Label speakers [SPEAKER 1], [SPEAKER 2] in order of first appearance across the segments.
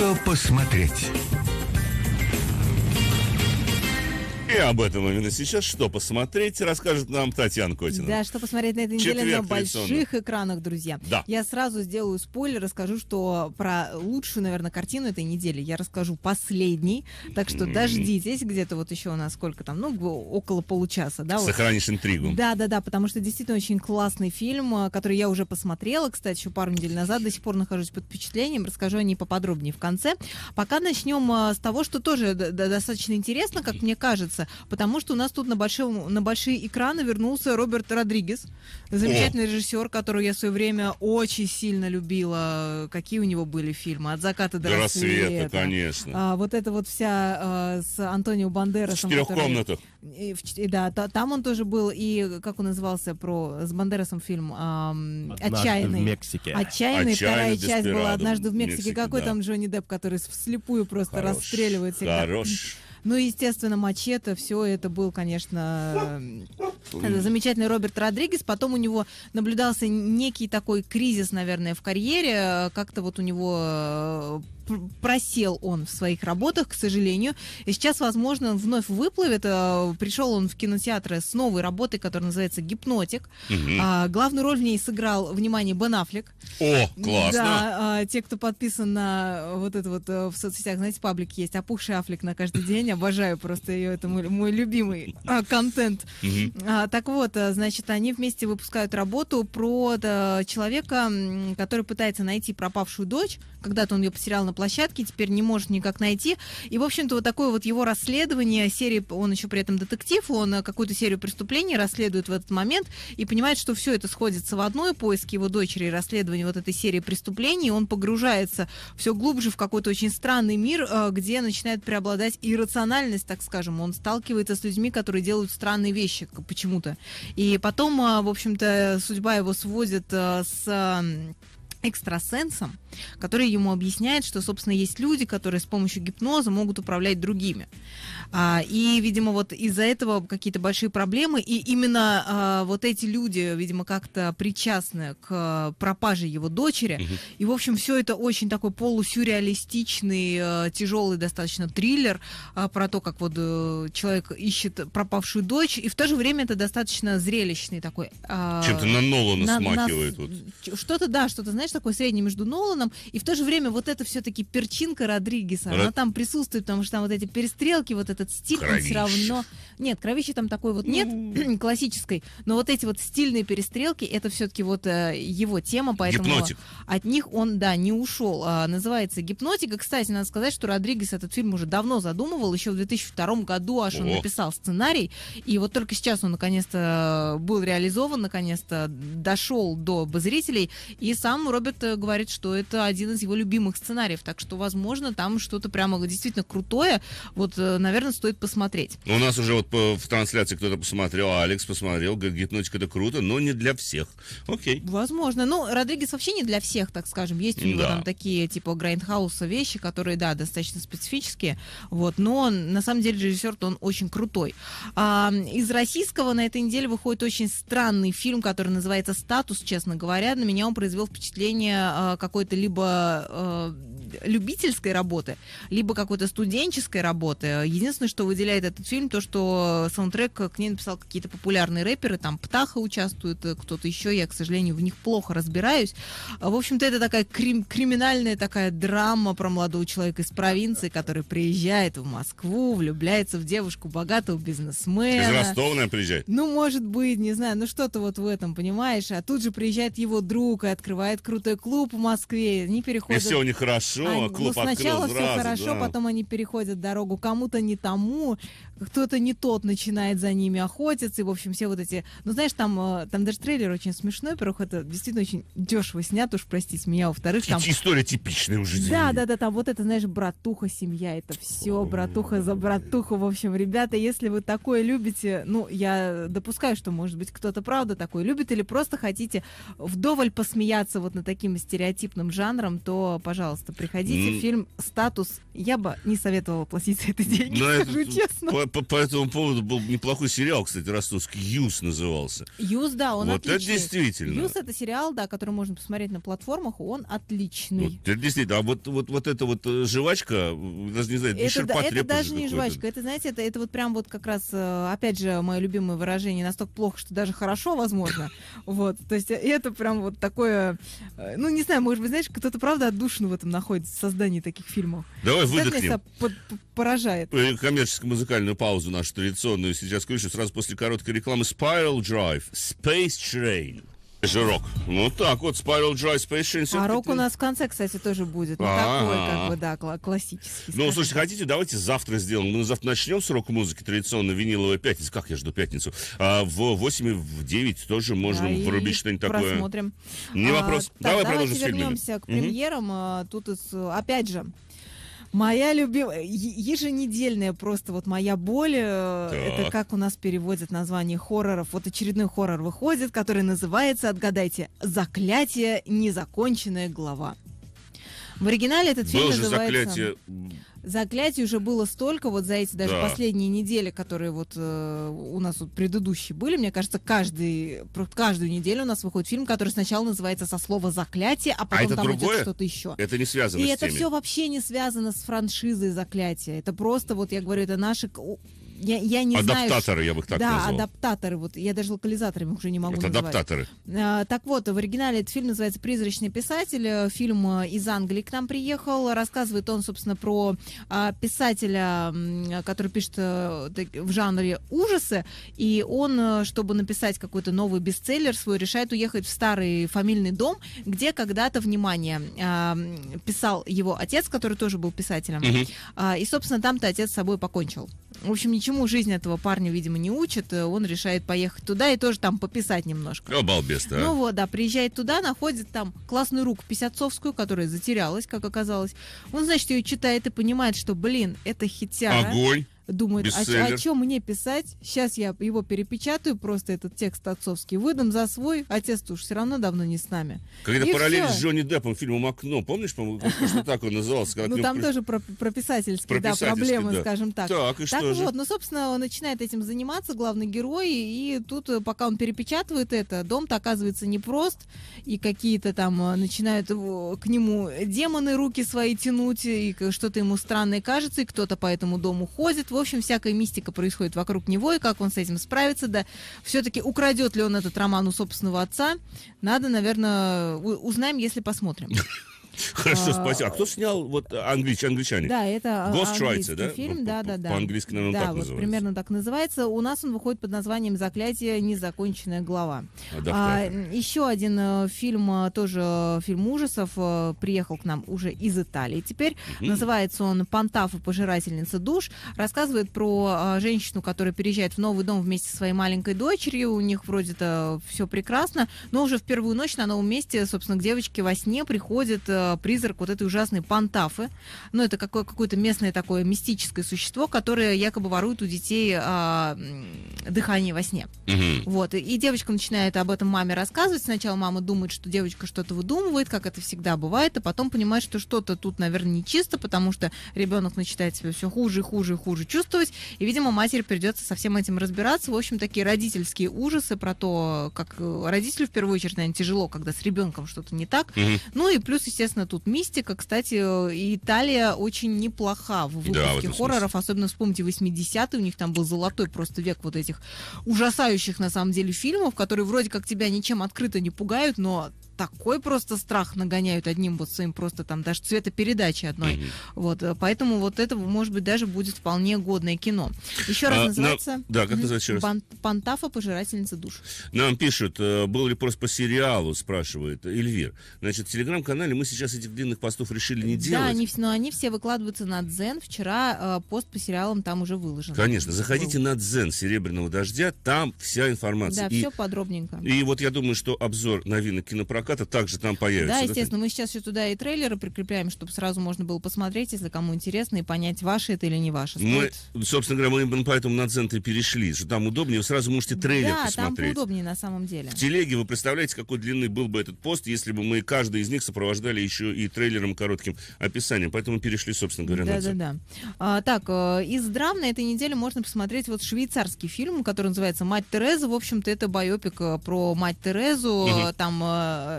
[SPEAKER 1] что посмотреть. И об этом именно сейчас. Что посмотреть, расскажет нам Татьяна Котина. Да,
[SPEAKER 2] что посмотреть на этой неделе на больших экранах, друзья. Да. Я сразу сделаю спойлер, расскажу, что про лучшую, наверное, картину этой недели я расскажу последний, Так что mm-hmm. дождитесь, где-то вот еще у нас сколько там, ну, около получаса, да? Сохранишь вот. интригу. Да, да, да, потому что действительно очень классный фильм, э, который я уже посмотрела, кстати, еще пару недель назад, до сих пор нахожусь под впечатлением, расскажу о ней поподробнее в конце. Пока начнем э, с того, что тоже достаточно интересно, как мне кажется, Андерса, потому что у нас тут на, большом, на большие экраны вернулся Роберт Родригес, замечательный режиссер, которого я в свое время очень сильно любила. Какие у него были фильмы? «От заката до, до рассвета». рассвета
[SPEAKER 1] конечно.
[SPEAKER 2] А, вот это вот вся а, с Антонио Бандерасом. В четырех который... И, в, да, та, там он тоже был, и как он назывался, про с Бандерасом фильм а, «Отчаянный». в Мексике. «Отчаянный», Отчаянный вторая часть была «Однажды в Мексике». Мексике Какой да. там Джонни Депп, который вслепую просто Хорош. расстреливает всегда. Хорош. Ну естественно, мачете, все это был, конечно, замечательный Роберт Родригес. Потом у него наблюдался некий такой кризис, наверное, в карьере. Как-то вот у него э, просел он в своих работах, к сожалению. И сейчас, возможно, он вновь выплывет. Э, пришел он в кинотеатры с новой работой, которая называется «Гипнотик». Угу. А, главную роль в ней сыграл, внимание, Бен Аффлек.
[SPEAKER 1] О, классно! Да,
[SPEAKER 2] а, те, кто подписан на вот это вот э, в соцсетях, знаете, паблик есть, опухший Аффлек на каждый день. Обожаю просто ее, это мой, мой любимый а, контент. Угу. А, а, так вот, э, значит, они вместе выпускают работу про да, человека, который пытается найти пропавшую дочь. Когда-то он ее потерял на площадке, теперь не может никак найти. И, в общем-то, вот такое вот его расследование серии, он еще при этом детектив, он э, какую-то серию преступлений расследует в этот момент и понимает, что все это сходится в одной поиске его дочери, расследование вот этой серии преступлений. Он погружается все глубже в какой-то очень странный мир, э, где начинает преобладать иррациональность, так скажем. Он сталкивается с людьми, которые делают странные вещи. Почему почему-то. И потом, а, в общем-то, судьба его сводит а, с экстрасенсом, который ему объясняет, что, собственно, есть люди, которые с помощью гипноза могут управлять другими. А, и, видимо, вот из-за этого какие-то большие проблемы. И именно а, вот эти люди, видимо, как-то причастны к пропаже его дочери. Угу. И, в общем, все это очень такой полусюрреалистичный, э, тяжелый достаточно триллер а, про то, как вот э, человек ищет пропавшую дочь. И в то же время это достаточно зрелищный такой... А, Чем-то на Нолана на, смахивает. На, вот. Что-то, да, что-то, знаешь, знаешь, такой средний между Ноланом, и в то же время вот это все-таки перчинка Родригеса, Род... Ну, она там присутствует, потому что там вот эти перестрелки, вот этот стиль, кровище. он все равно... Нет, кровищи там такой вот нет, классической, но вот эти вот стильные перестрелки, это все-таки вот э, его тема, поэтому Гипнотик. от них он, да, не ушел. А, называется «Гипнотика». Кстати, надо сказать, что Родригес этот фильм уже давно задумывал, еще в 2002 году аж О. он написал сценарий, и вот только сейчас он наконец-то э, был реализован, наконец-то дошел до зрителей, и сам Роберт Роберт э, говорит, что это один из его любимых сценариев, так что, возможно, там что-то прямо действительно крутое. Вот, э, наверное, стоит посмотреть.
[SPEAKER 1] Ну, у нас уже вот э, в трансляции кто-то посмотрел, а Алекс посмотрел, говорит, гипнотик это круто, но не для всех. Окей.
[SPEAKER 2] Возможно. Ну, Родригес вообще не для всех, так скажем. Есть у него да. там такие, типа, Грайндхауса вещи, которые, да, достаточно специфические. Вот, но на самом деле режиссер он очень крутой. А, из российского на этой неделе выходит очень странный фильм, который называется «Статус», честно говоря. На меня он произвел впечатление зрения э, какой-то либо э, любительской работы, либо какой-то студенческой работы. Единственное, что выделяет этот фильм, то, что саундтрек к ней написал какие-то популярные рэперы, там Птаха участвует, кто-то еще, я, к сожалению, в них плохо разбираюсь. В общем-то, это такая крим криминальная такая драма про молодого человека из провинции, который приезжает в Москву, влюбляется в девушку богатого бизнесмена. Из Ростова, наверное, приезжает. Ну, может быть, не знаю, ну что-то вот в этом, понимаешь? А тут же приезжает его друг и открывает крутой клуб в Москве. Они переходят... И все у них хорошо хорошо, а, клуб ну, сначала открыл все хорошо, да. потом они переходят дорогу кому-то не тому, кто-то не тот начинает за ними охотиться, и, в общем, все вот эти... Ну, знаешь, там, э, там даже трейлер очень смешной, во-первых, это действительно очень дешево снят, уж простите меня, а во-вторых, там... История
[SPEAKER 1] типичная уже. Да,
[SPEAKER 2] да, да, там вот это, знаешь, братуха, семья, это все, братуха за братуху, в общем, ребята, если вы такое любите, ну, я допускаю, что, может быть, кто-то правда такой любит, или просто хотите вдоволь посмеяться вот на таким стереотипным жанром, то, пожалуйста, приходите, фильм «Статус» я бы не советовала платить за это деньги,
[SPEAKER 1] ну, скажу ну, честно по, по этому поводу был неплохой сериал, кстати, ростовский. «Юз» назывался.
[SPEAKER 2] «Юз», да, он вот отличный. это действительно. «Юз» — это сериал, да, который можно посмотреть на платформах, он отличный. Вот,
[SPEAKER 1] это действительно. А вот, вот, вот эта вот э, жвачка, э, даже не знаю, это, ширпотреб. Это даже не жвачка,
[SPEAKER 2] это, знаете, это, это вот прям вот как раз, э, опять же, мое любимое выражение, настолько плохо, что даже хорошо, возможно. Вот, то есть это прям вот такое, ну, не знаю, может быть, знаешь, кто-то, правда, отдушен в этом находится, в создании таких фильмов. Давай выдохнем. Под, поражает.
[SPEAKER 1] Коммерческо-музыкальную паузу нашу традиционную сейчас крышу сразу после короткой рекламы Spiral Drive Space Train. Жирок. Ну так вот, Spiral Drive Space Train. А рок у
[SPEAKER 2] нас в конце, кстати, тоже будет. Ну, такой, как бы, да, классический.
[SPEAKER 1] Ну, слушайте, хотите, давайте завтра сделаем. Мы завтра начнем с рок-музыки, традиционно виниловая пятница. Как я жду пятницу? А, в 8 и в 9 тоже можно врубить что-нибудь такое. Посмотрим. Не а, вопрос. Давай продолжим давайте вернемся к премьерам.
[SPEAKER 2] А, тут, опять же, Моя любимая, еженедельная просто вот моя боль, э, так. это как у нас переводят название хорроров. Вот очередной хоррор выходит, который называется, отгадайте, «Заклятие. Незаконченная глава». В оригинале этот Было фильм называется... Заклятие заклятий уже было столько вот за эти даже да. последние недели, которые вот э, у нас вот предыдущие были. Мне кажется, каждый, каждую неделю у нас выходит фильм, который сначала называется со слова «Заклятие», а, а потом а это там другое? идет что-то еще.
[SPEAKER 1] Это не связано И с это теми. все
[SPEAKER 2] вообще не связано с франшизой «Заклятие». Это просто, вот я говорю, это наши я, я не адаптаторы, знаю, я бы их так да, назвал. Да, адаптаторы. Вот я даже локализаторами уже не могу Это называть. адаптаторы. А, так вот, в оригинале этот фильм называется «Призрачный писатель». Э, фильм э, из Англии к нам приехал. Рассказывает он, собственно, про а, писателя, который пишет а, в жанре ужасы. И он, чтобы написать какой-то новый бестселлер свой, решает уехать в старый фамильный дом, где когда-то, внимание, а, писал его отец, который тоже был писателем. Угу. А, и, собственно, там-то отец с собой покончил. В общем, ничему жизнь этого парня, видимо, не учит. Э, он решает поехать туда и тоже там пописать немножко.
[SPEAKER 1] Ну, О балбес, да. Ну вот,
[SPEAKER 2] да, приезжает туда, находит там классную руку писацовскую, которая затерялась, как оказалось. Он, значит, ее читает и понимает, что, блин, это хитяра. Огонь думает, а о, а чем мне писать? Сейчас я его перепечатаю, просто этот текст отцовский выдам за свой. отец уж все равно давно не с нами. Когда и параллель все. с
[SPEAKER 1] Джонни Деппом фильмом «Окно», помнишь, по-моему, что так он назывался? Ну, там тоже
[SPEAKER 2] про, про писательские, проблемы, скажем так. Так, и что же? вот, ну, собственно, он начинает этим заниматься, главный герой, и тут, э, пока он перепечатывает это, дом-то оказывается непрост, и какие-то там э, начинают к нему демоны руки свои тянуть, и что-то ему странное кажется, и кто-то по этому дому ходит, вот общем, всякая мистика происходит вокруг него, и как он с этим справится, да, все-таки украдет ли он этот роман у собственного отца, надо, наверное, узнаем, если посмотрим.
[SPEAKER 1] Хорошо, а, спасибо. А кто снял вот англич, англичане? Да, это а, Ghostwriter, да? фильм,
[SPEAKER 2] да, да, да. По-английски, наверное, да, так вот называется. примерно так называется. У нас он выходит под названием «Заклятие. Незаконченная глава». А, а еще один э, фильм, э, тоже э, фильм ужасов, приехал к нам уже из Италии. Теперь называется он «Пантафа. Пожирательница душ». Рассказывает про женщину, которая переезжает в новый дом вместе со своей маленькой дочерью. У них вроде-то все прекрасно, но уже в первую ночь на новом месте, собственно, к девочке во сне приходит Э, призрак вот этой ужасной пантафы. Ну, это какое- какое-то местное такое мистическое существо, которое якобы ворует у детей э, дыхание во сне.
[SPEAKER 1] Мгм. Вот.
[SPEAKER 2] И, и девочка начинает об этом маме рассказывать. Сначала мама думает, что девочка что-то выдумывает, как это всегда бывает, а потом понимает, что что-то тут, наверное, нечисто, потому что ребенок начинает себя все хуже и хуже и хуже чувствовать. И, видимо, матери придется со всем этим разбираться. В общем, такие родительские ужасы про то, как э, родителю в первую очередь, наверное, тяжело, когда с ребенком что-то не так. Мгм. Ну и плюс, естественно, конечно, тут мистика. Кстати, э, Италия очень неплоха в выпуске да, в хорроров. Особенно вспомните 80-е, у них там был золотой просто век вот этих ужасающих, на самом деле, фильмов, которые вроде как тебя ничем открыто не пугают, но такой просто страх нагоняют одним вот своим просто там даже цветопередачи одной. Угу. Вот, э, поэтому вот это, может быть, даже будет вполне годное кино. Еще раз а, называется... На... Да, как называется еще раз? Пантафа, пожирательница душ.
[SPEAKER 1] Нам пишут, э, был ли просто по сериалу, спрашивает Эльвир. Значит, в телеграм-канале мы сейчас этих длинных постов решили не делать. Да, они,
[SPEAKER 2] но они все выкладываются на Дзен. Вчера э, пост по сериалам там уже выложен. Конечно, заходите Был. на
[SPEAKER 1] Дзен Серебряного дождя, там вся информация. Да, и, все
[SPEAKER 2] подробненько.
[SPEAKER 1] И вот я думаю, что обзор новинок кинопроката заката также там появится. Да, естественно,
[SPEAKER 2] да? мы сейчас еще туда и трейлеры прикрепляем, чтобы сразу можно было посмотреть, если кому интересно, и понять, ваше это или не ваше. Стоит...
[SPEAKER 1] Мы, собственно говоря, мы поэтому на центре перешли, что там удобнее, вы сразу можете трейлер да, посмотреть. Да, там
[SPEAKER 2] удобнее на самом деле. В
[SPEAKER 1] телеге вы представляете, какой длины был бы этот пост, если бы мы каждый из них сопровождали еще и трейлером коротким описанием. Поэтому перешли, собственно говоря, да, на центр. Да,
[SPEAKER 2] да, да. так, э, из драм на этой неделе можно посмотреть вот швейцарский фильм, который называется «Мать Тереза». В общем-то, это биопик э, про мать Терезу. Угу. Там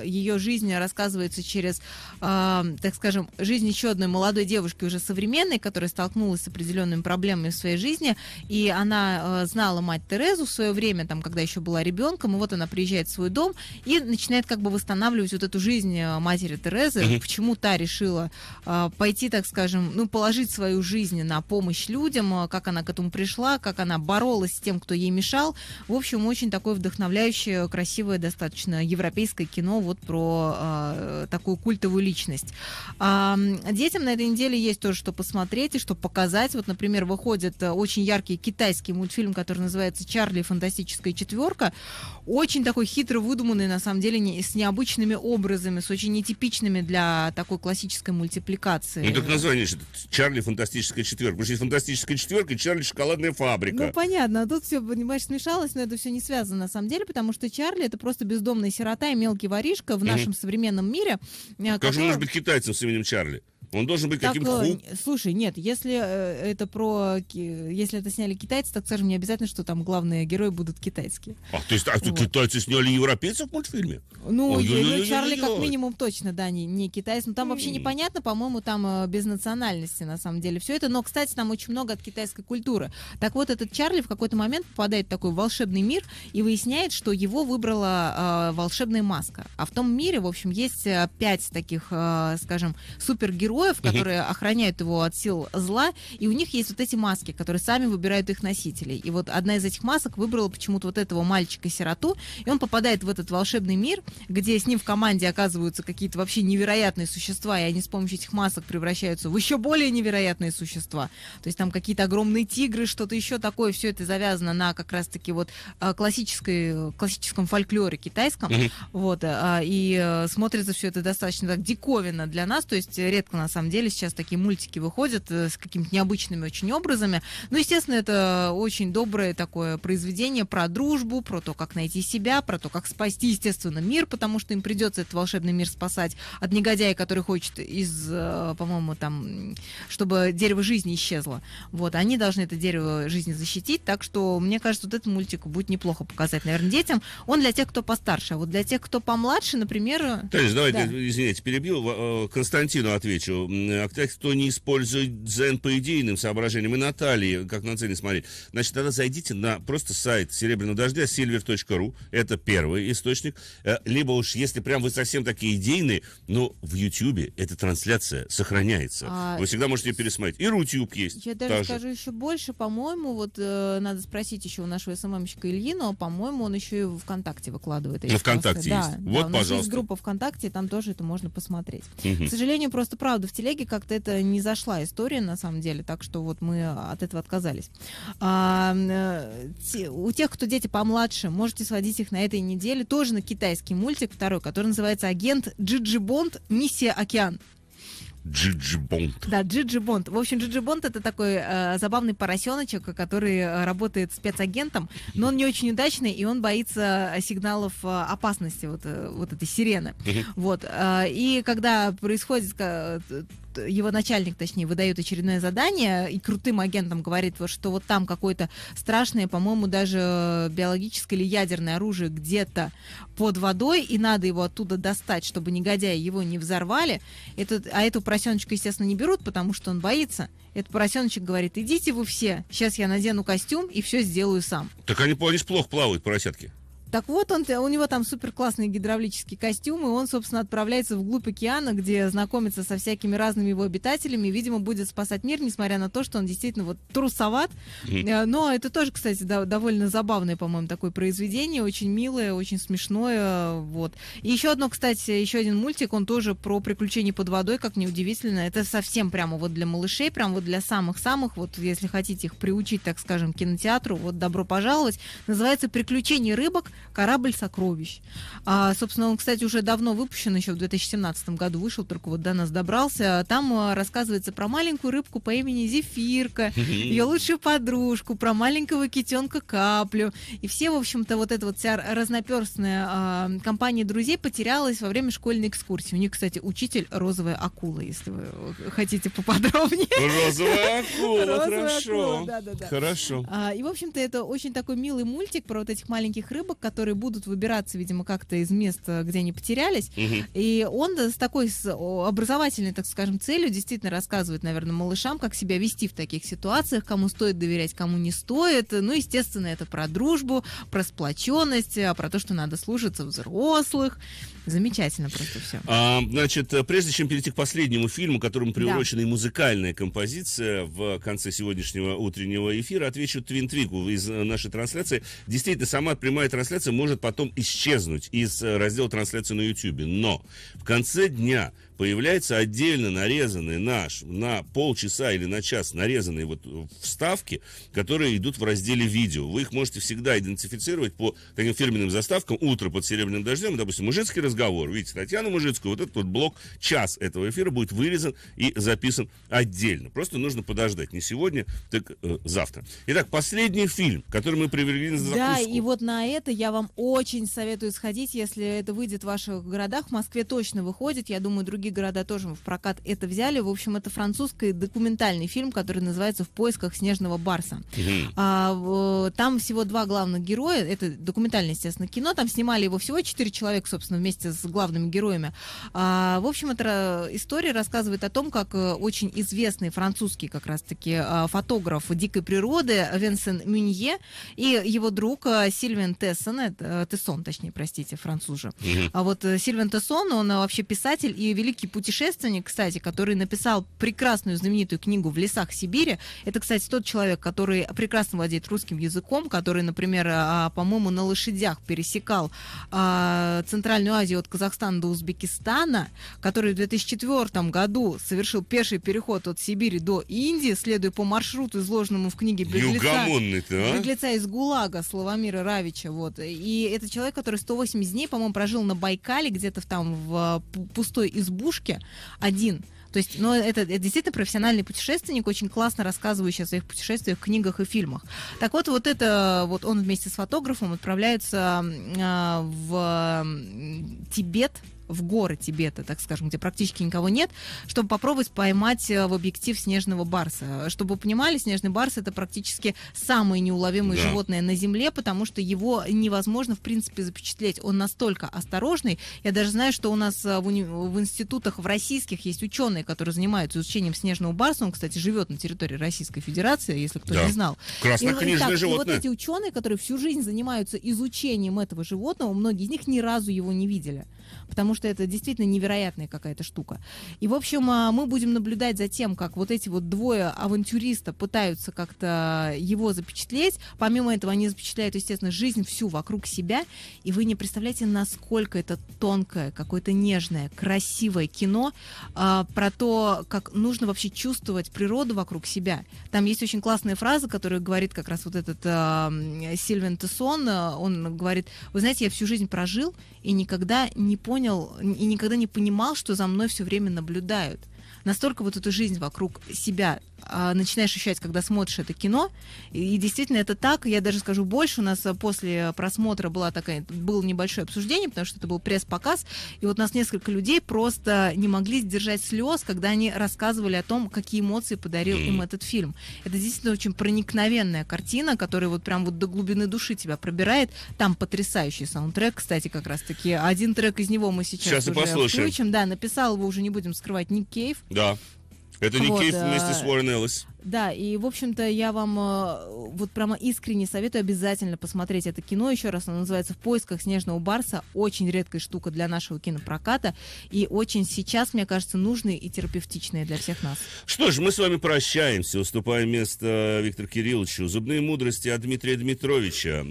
[SPEAKER 2] ее жизнь рассказывается через, э, так скажем, жизнь еще одной молодой девушки, уже современной, которая столкнулась с определенными проблемами в своей жизни. И она э, знала мать Терезу в свое время, там, когда еще была ребенком. И вот она приезжает в свой дом и начинает как бы восстанавливать вот эту жизнь а, матери Терезы. Mm-hmm. Почему та решила э, пойти, так скажем, ну, положить свою жизнь на помощь людям, как она к этому пришла, как она боролась с тем, кто ей мешал. В общем, очень такое вдохновляющее, красивое, достаточно европейское кино. Вот вот про э, такую культовую личность. А, детям на этой неделе есть тоже что посмотреть и что показать. Вот, например, выходит э, очень яркий китайский мультфильм, который называется «Чарли фантастическая четверка». Очень такой хитро выдуманный, на самом деле, не, с необычными образами, с очень нетипичными для такой классической мультипликации. Ну, как название
[SPEAKER 1] же «Чарли фантастическая четверка». Потому что есть фантастическая четверка и «Чарли шоколадная фабрика». Ну,
[SPEAKER 2] понятно. А тут все, понимаешь, смешалось, но это все не связано на самом деле, потому что Чарли — это просто бездомная сирота и мелкий воришка, фишка в нашем современном мире. Э, как же может быть
[SPEAKER 1] китайцем с именем Чарли? Он должен быть каким-то ху. Э,
[SPEAKER 2] слушай, нет, если э, это про... Если это сняли китайцы, так скажем, не обязательно, что там главные герои будут китайские.
[SPEAKER 1] А, то есть а, вот. китайцы сняли европейцев в мультфильме? Ну, Чарли как минимум
[SPEAKER 2] точно, да, не, не китайцы. Но ну, там вообще непонятно, по-моему, там без национальности на самом деле все это. Но, кстати, там очень много от китайской культуры. Так вот, этот Чарли в какой-то момент попадает в такой волшебный мир и выясняет, что его выбрала э, волшебная маска. А в том мире, в общем, есть э, пять таких, э, скажем, супергероев, которые охраняют его от сил зла, и у них есть вот эти маски, которые сами выбирают их носителей. И вот одна из этих масок выбрала почему-то вот этого мальчика-сироту, и он попадает в этот волшебный мир, где с ним в команде оказываются какие-то вообще невероятные существа, и они с помощью этих масок превращаются в еще более невероятные существа. То есть там какие-то огромные тигры, что-то еще такое, все это завязано на как раз-таки вот э, классической, классическом фольклоре китайском. Mm-hmm. Вот, а, и э, смотрится все это достаточно так диковинно для нас, то есть редко на самом деле сейчас такие мультики выходят э, с какими-то необычными очень образами. Ну, естественно, это очень доброе такое произведение про дружбу, про то, как найти себя, про то, как спасти, естественно, мир, потому что им придется этот волшебный мир спасать от негодяя, который хочет из, э, по-моему, там, чтобы дерево жизни исчезло. Вот, они должны это дерево жизни защитить, так что, мне кажется, вот этот мультик будет неплохо показать, наверное, детям. Он для тех, кто постарше, а вот для тех, кто помладше, младше, например... То э, есть, давайте, да.
[SPEAKER 1] извините, перебью, э, Константину отвечу. А кто не использует дзен по идейным соображениям, и Натальи, как на дзене смотреть, значит, тогда зайдите на просто сайт серебряного дождя silver.ru, это первый источник, э, либо уж, если прям вы совсем такие идейные, но в Ютьюбе эта трансляция сохраняется. А... Вы всегда можете пересмотреть. И Рутюб есть. Я даже скажу
[SPEAKER 2] еще больше, по-моему, вот э, надо спросить еще у нашего СММщика эм Ильи, но, по-моему, он еще и в ВКонтакте выкладывает. Ну ВКонтакте просто. есть. Да, вот у нас есть группа ВКонтакте, там тоже это можно посмотреть. Угу. К сожалению, просто правда, в телеге как-то это не зашла история, на самом деле, так что вот мы от этого отказались. А, э, те, у тех, кто дети помладше, можете сводить их на этой неделе тоже на китайский мультик второй, который называется «Агент Джиджи Бонд. Миссия Океан».
[SPEAKER 1] Джиджи Бонд.
[SPEAKER 2] Да, Джиджи Бонд. В общем, Джиджи Бонд это такой э, забавный поросеночек, который э, работает спецагентом, но он не очень удачный, и он боится сигналов э, опасности, вот, э, вот этой сирены. Вот. и когда происходит его начальник, точнее, выдает очередное задание и крутым агентам говорит, вот, что вот там какое-то страшное, по-моему, даже э, биологическое или ядерное оружие где-то под водой, и надо его оттуда достать, чтобы негодяи его не взорвали. Этот, а эту поросеночку, естественно, не берут, потому что он боится. Этот поросеночек говорит, идите вы все, сейчас я надену костюм и все сделаю сам.
[SPEAKER 1] Так они, они плохо плавают, поросятки.
[SPEAKER 2] Так вот, он, э, у него там супер классные гидравлические костюмы, и он, собственно, отправляется вглубь океана, где знакомится со всякими разными его обитателями, и, видимо, будет спасать мир, несмотря на то, что он действительно вот трусоват. Э, но это тоже, кстати, да, довольно забавное, по-моему, такое произведение, очень милое, очень смешное, вот. И еще одно, кстати, еще один мультик, он тоже про приключения под водой, как неудивительно, это совсем прямо вот для малышей, прям вот для самых-самых, вот если хотите их приучить, так скажем, к кинотеатру, вот добро пожаловать. Называется «Приключения рыбок», Корабль сокровищ. А, собственно, он, кстати, уже давно выпущен, еще в 2017 году вышел, только вот до нас добрался. Там а, рассказывается про маленькую рыбку по имени Зефирка, ее лучшую подружку, про маленького китенка Каплю. И все, в общем-то, вот эта вот вся разноперстная а, компания друзей потерялась во время школьной экскурсии. У них, кстати, учитель розовая акула, если вы э, хотите поподробнее.
[SPEAKER 1] Розовая акула, хорошо. Хорошо.
[SPEAKER 2] А, и, в общем-то, это очень такой милый мультик про вот этих маленьких рыбок, которые будут выбираться, видимо, как-то из мест, где они потерялись. Угу. И он с такой образовательной, так скажем, целью действительно рассказывает, наверное, малышам, как себя вести в таких ситуациях, кому стоит доверять, кому не стоит. Ну, естественно, это про дружбу, про сплоченность, а про то, что надо слушаться взрослых. Замечательно просто все.
[SPEAKER 1] А, значит, э, прежде чем перейти к последнему фильму, которому приурочена да. и музыкальная композиция в конце сегодняшнего утреннего эфира, отвечу Твин Твику из э, нашей трансляции. Действительно, сама прямая трансляция может потом исчезнуть из э, раздела трансляции на YouTube. Но в конце дня появляется отдельно нарезанный наш на полчаса или на час нарезанные вот вставки, которые идут в разделе видео. Вы их можете всегда идентифицировать по таким фирменным заставкам «Утро под серебряным дождем», допустим, «Мужицкий разговор». Видите, Татьяну Мужицкую, вот этот вот блок, час этого эфира будет вырезан и записан отдельно. Просто нужно подождать. Не сегодня, так э, завтра. Итак, последний фильм, который мы привели на закуску. Да, и
[SPEAKER 2] вот на это я вам очень советую сходить, если это выйдет в ваших городах. В Москве точно выходит. Я думаю, другие другие города тоже в прокат это взяли. В общем, это французский документальный фильм, который называется «В поисках снежного барса». Угу. А, там всего два главных героя. Это документальное, естественно, кино. Там снимали его всего четыре человека, собственно, вместе с главными героями. А, в общем, эта история рассказывает о том, как э, очень известный французский как раз-таки а, фотограф дикой природы Венсен Мюнье и его друг э, Сильвен Тессон, это, э, Тессон, точнее, простите, француз А вот Сильвен Тессон, он вообще писатель и великий великий путешественник, кстати, который написал прекрасную знаменитую книгу «В лесах Сибири». Это, кстати, тот человек, который прекрасно владеет русским языком, который, например, а, по-моему, на лошадях пересекал а, Центральную Азию от Казахстана до Узбекистана, который в 2004 году совершил пеший переход от Сибири до Индии, следуя по маршруту, изложенному в книге «Беглеца, а? из ГУЛАГа» Славомира Равича. Вот. И это человек, который 180 дней, по-моему, прожил на Байкале, где-то там в а, пустой избе избушке один. То есть, ну, это, это действительно профессиональный путешественник, очень классно рассказывающий о своих путешествиях, книгах и фильмах. Так вот, вот это, вот он вместе с фотографом отправляется э, в Тибет, в горы Тибета, так скажем, где практически никого нет, чтобы попробовать поймать э, в объектив снежного барса. Чтобы вы понимали, снежный барс это практически самое неуловимое да. животное на Земле, потому что его невозможно, в принципе, запечатлеть. Он настолько осторожный. Я даже знаю, что у нас э, в, уни... в институтах в российских есть ученые, которые занимаются изучением снежного барса. Он, кстати, живет на территории Российской Федерации, если кто да. не знал. Краснокнижное и, э, животное. И вот эти ученые, которые всю жизнь занимаются изучением этого животного, многие из них ни разу его не видели. Потому что что это действительно невероятная какая-то штука. И, в общем, а, мы будем наблюдать за тем, как вот эти вот двое авантюриста пытаются как-то его запечатлеть. Помимо этого, они запечатляют, естественно, жизнь всю вокруг себя. И вы не представляете, насколько это тонкое, какое-то нежное, красивое кино а, про то, как нужно вообще чувствовать природу вокруг себя. Там есть очень классная фраза, которую говорит как раз вот этот а, Сильвен Тессон. Он говорит, вы знаете, я всю жизнь прожил и никогда не понял, и никогда не понимал, что за мной все время наблюдают. Настолько вот эту жизнь вокруг себя а, начинаешь ощущать, когда смотришь это кино. И, и действительно это так. Я даже скажу больше. У нас а, после просмотра была такая, было небольшое обсуждение, потому что это был пресс-показ. И вот у нас несколько людей просто не могли сдержать слез, когда они рассказывали о том, какие эмоции подарил им этот фильм. Это действительно очень проникновенная картина, которая вот прям вот до глубины души тебя пробирает. Там потрясающий саундтрек, кстати, как раз-таки. Один трек из него мы сейчас, сейчас уже послушаем. включим. Да, написал его, уже не будем скрывать, Ник Кейв.
[SPEAKER 1] Да. Это вот, Ник Кейв вместе с Уоррен Эллис.
[SPEAKER 2] Да, и, в общем-то, я вам э, вот прямо искренне советую обязательно посмотреть это кино. Еще раз, оно называется «В поисках снежного барса». Очень редкая штука для нашего кинопроката. И очень сейчас, мне кажется, нужная и терапевтичная для всех нас.
[SPEAKER 1] Что ж, мы с вами прощаемся, уступая место Виктору Кирилловичу. «Зубные мудрости» от Дмитрия Дмитровича.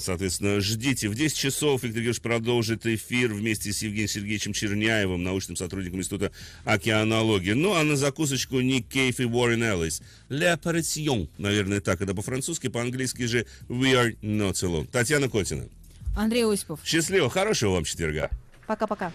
[SPEAKER 1] Соответственно, ждите. В 10 часов Виктор Кириллович продолжит эфир вместе с Евгением Сергеевичем Черняевым, научным сотрудником Института океанологии. Ну, а на закусочку Ник Кейф и Уоррен Эллис. «Le Parisien». Наверное, так это по-французски, по-английски же «We are not alone». Татьяна Котина.
[SPEAKER 2] Андрей Осипов.
[SPEAKER 1] Счастливо, хорошего вам четверга.
[SPEAKER 2] Пока-пока.